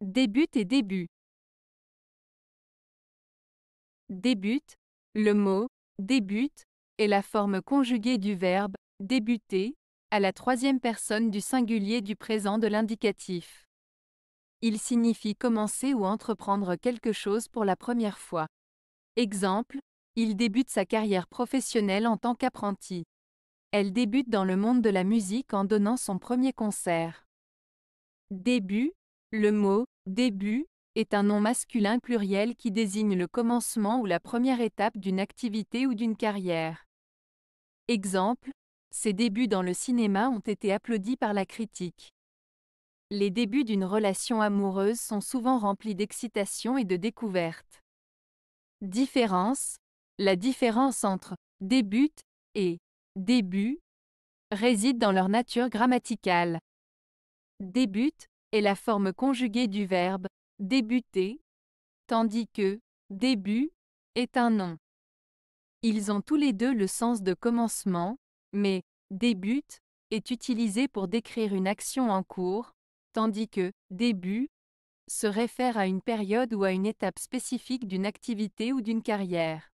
Débute et début. Débute, le mot débute est la forme conjuguée du verbe débuter à la troisième personne du singulier du présent de l'indicatif. Il signifie commencer ou entreprendre quelque chose pour la première fois. Exemple, il débute sa carrière professionnelle en tant qu'apprenti. Elle débute dans le monde de la musique en donnant son premier concert. Début le mot début est un nom masculin pluriel qui désigne le commencement ou la première étape d'une activité ou d'une carrière. Exemple, ses débuts dans le cinéma ont été applaudis par la critique. Les débuts d'une relation amoureuse sont souvent remplis d'excitation et de découverte. Différence La différence entre débute et début réside dans leur nature grammaticale. Début est la forme conjuguée du verbe débuter, tandis que début est un nom. Ils ont tous les deux le sens de commencement, mais débute est utilisé pour décrire une action en cours, tandis que début se réfère à une période ou à une étape spécifique d'une activité ou d'une carrière.